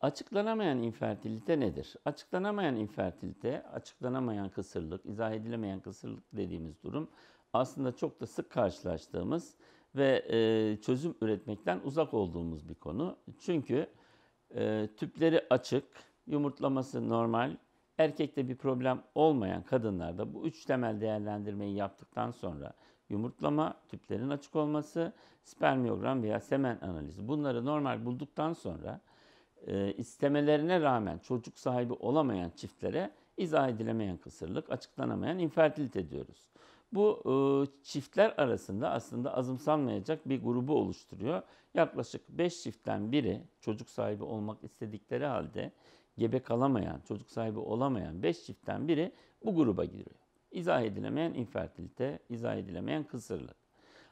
Açıklanamayan infertilite nedir? Açıklanamayan infertilite, açıklanamayan kısırlık, izah edilemeyen kısırlık dediğimiz durum aslında çok da sık karşılaştığımız ve e, çözüm üretmekten uzak olduğumuz bir konu. Çünkü e, tüpleri açık, yumurtlaması normal, erkekte bir problem olmayan kadınlarda bu üç temel değerlendirmeyi yaptıktan sonra yumurtlama, tüplerin açık olması, spermiyogram veya semen analizi bunları normal bulduktan sonra e, istemelerine rağmen çocuk sahibi olamayan çiftlere izah edilemeyen kısırlık, açıklanamayan infertilite diyoruz. Bu e, çiftler arasında aslında azımsanmayacak bir grubu oluşturuyor. Yaklaşık 5 çiftten biri çocuk sahibi olmak istedikleri halde gebe kalamayan, çocuk sahibi olamayan 5 çiftten biri bu gruba giriyor. İzah edilemeyen infertilite, izah edilemeyen kısırlık.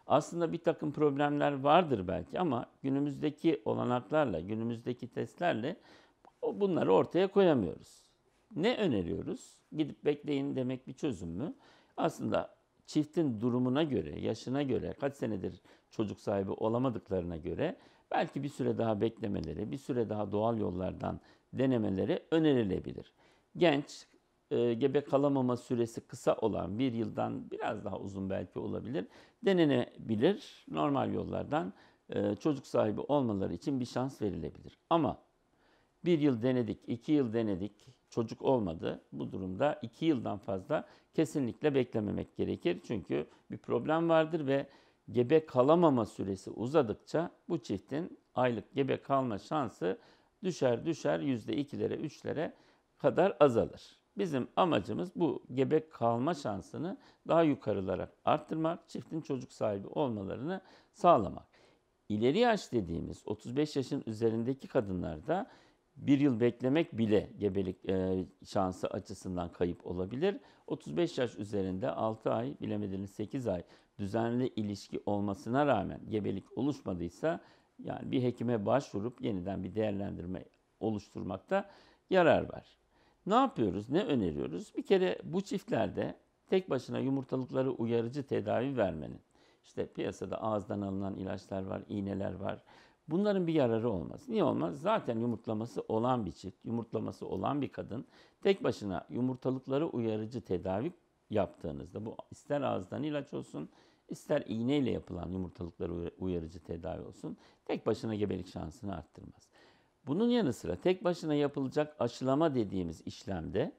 Aslında bir takım problemler vardır belki ama günümüzdeki olanaklarla, günümüzdeki testlerle bunları ortaya koyamıyoruz. Ne öneriyoruz? Gidip bekleyin demek bir çözüm mü? Aslında çiftin durumuna göre, yaşına göre, kaç senedir çocuk sahibi olamadıklarına göre belki bir süre daha beklemeleri, bir süre daha doğal yollardan denemeleri önerilebilir. Genç, e, gebe kalamama süresi kısa olan bir yıldan biraz daha uzun belki olabilir denenebilir. Normal yollardan e, çocuk sahibi olmaları için bir şans verilebilir. Ama bir yıl denedik, iki yıl denedik, çocuk olmadı. Bu durumda iki yıldan fazla kesinlikle beklememek gerekir. Çünkü bir problem vardır ve gebe kalamama süresi uzadıkça bu çiftin aylık gebe kalma şansı düşer düşer yüzde ikilere üçlere kadar azalır. Bizim amacımız bu gebek kalma şansını daha yukarılara arttırmak, çiftin çocuk sahibi olmalarını sağlamak. İleri yaş dediğimiz 35 yaşın üzerindeki kadınlarda bir yıl beklemek bile gebelik e, şansı açısından kayıp olabilir. 35 yaş üzerinde 6 ay bilemediniz 8 ay düzenli ilişki olmasına rağmen gebelik oluşmadıysa yani bir hekime başvurup yeniden bir değerlendirme oluşturmakta yarar var. Ne yapıyoruz? Ne öneriyoruz? Bir kere bu çiftlerde tek başına yumurtalıkları uyarıcı tedavi vermenin işte piyasada ağızdan alınan ilaçlar var, iğneler var. Bunların bir yararı olmaz. Niye olmaz? Zaten yumurtlaması olan bir çift, yumurtlaması olan bir kadın tek başına yumurtalıkları uyarıcı tedavi yaptığınızda bu ister ağızdan ilaç olsun, ister iğneyle yapılan yumurtalıkları uyarıcı tedavi olsun tek başına gebelik şansını arttırmaz. Bunun yanı sıra tek başına yapılacak aşılama dediğimiz işlemde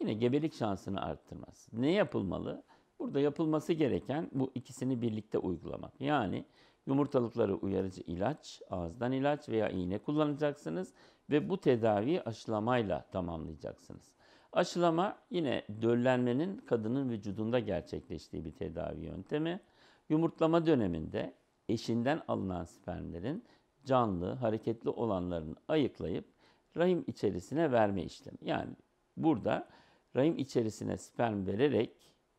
yine gebelik şansını arttırmaz. Ne yapılmalı? Burada yapılması gereken bu ikisini birlikte uygulamak. Yani yumurtalıkları uyarıcı ilaç, ağızdan ilaç veya iğne kullanacaksınız ve bu tedaviyi aşılamayla tamamlayacaksınız. Aşılama yine döllenmenin kadının vücudunda gerçekleştiği bir tedavi yöntemi. Yumurtlama döneminde eşinden alınan spermlerin canlı, hareketli olanlarını ayıklayıp rahim içerisine verme işlemi. Yani burada rahim içerisine sperm vererek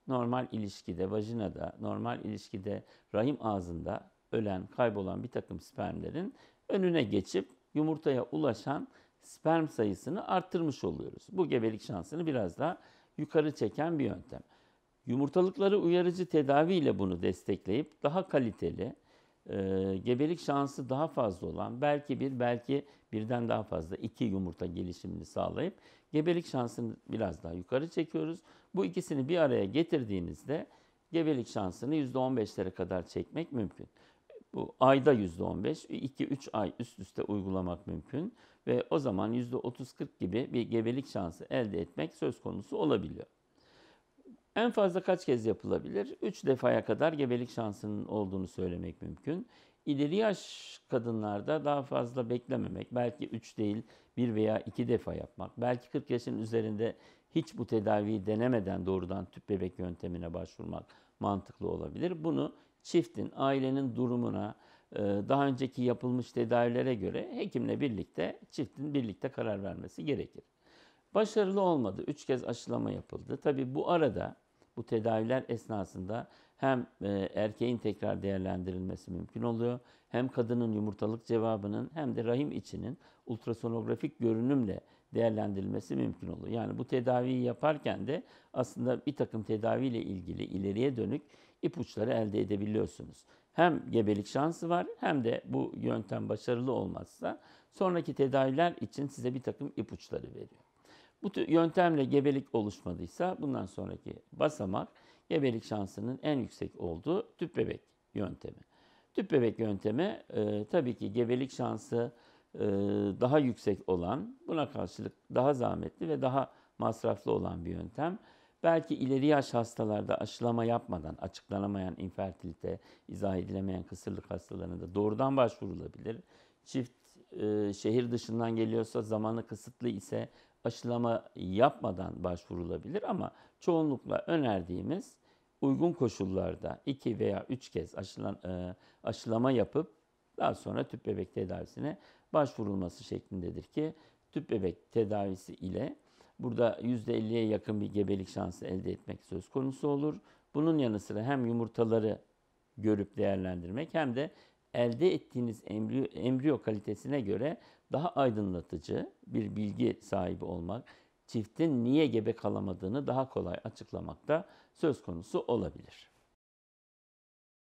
normal ilişkide, vajinada, normal ilişkide rahim ağzında ölen, kaybolan bir takım spermlerin önüne geçip yumurtaya ulaşan sperm sayısını arttırmış oluyoruz. Bu gebelik şansını biraz daha yukarı çeken bir yöntem. Yumurtalıkları uyarıcı tedaviyle bunu destekleyip daha kaliteli, e, gebelik şansı daha fazla olan belki bir belki birden daha fazla iki yumurta gelişimini sağlayıp gebelik şansını biraz daha yukarı çekiyoruz. Bu ikisini bir araya getirdiğinizde gebelik şansını %15'lere kadar çekmek mümkün. Bu ayda %15, 2-3 ay üst üste uygulamak mümkün ve o zaman %30-40 gibi bir gebelik şansı elde etmek söz konusu olabiliyor. En fazla kaç kez yapılabilir? 3 defaya kadar gebelik şansının olduğunu söylemek mümkün. İleri yaş kadınlarda daha fazla beklememek, belki 3 değil 1 veya 2 defa yapmak, belki 40 yaşın üzerinde hiç bu tedaviyi denemeden doğrudan tüp bebek yöntemine başvurmak mantıklı olabilir. Bunu çiftin, ailenin durumuna, e, daha önceki yapılmış tedavilere göre hekimle birlikte, çiftin birlikte karar vermesi gerekir. Başarılı olmadı. Üç kez aşılama yapıldı. Tabi bu arada bu tedaviler esnasında hem e, erkeğin tekrar değerlendirilmesi mümkün oluyor, hem kadının yumurtalık cevabının hem de rahim içinin ultrasonografik görünümle değerlendirilmesi mümkün oluyor. Yani bu tedaviyi yaparken de aslında bir takım tedaviyle ilgili ileriye dönük ipuçları elde edebiliyorsunuz. Hem gebelik şansı var hem de bu yöntem başarılı olmazsa sonraki tedaviler için size bir takım ipuçları veriyor. Bu yöntemle gebelik oluşmadıysa bundan sonraki basamak gebelik şansının en yüksek olduğu tüp bebek yöntemi. Tüp bebek yöntemi e, tabii ki gebelik şansı e, daha yüksek olan, buna karşılık daha zahmetli ve daha masraflı olan bir yöntem. Belki ileri yaş hastalarda aşılama yapmadan açıklanamayan infertilite, izah edilemeyen kısırlık hastalarında doğrudan başvurulabilir. Çift e, şehir dışından geliyorsa, zamanı kısıtlı ise aşılama yapmadan başvurulabilir ama çoğunlukla önerdiğimiz uygun koşullarda 2 veya 3 kez aşılan, e, aşılama yapıp daha sonra tüp bebek tedavisine başvurulması şeklindedir ki tüp bebek tedavisi ile burada %50'ye yakın bir gebelik şansı elde etmek söz konusu olur. Bunun yanı sıra hem yumurtaları görüp değerlendirmek hem de elde ettiğiniz embriyo, embriyo kalitesine göre daha aydınlatıcı bir bilgi sahibi olmak, çiftin niye gebe kalamadığını daha kolay açıklamakta söz konusu olabilir.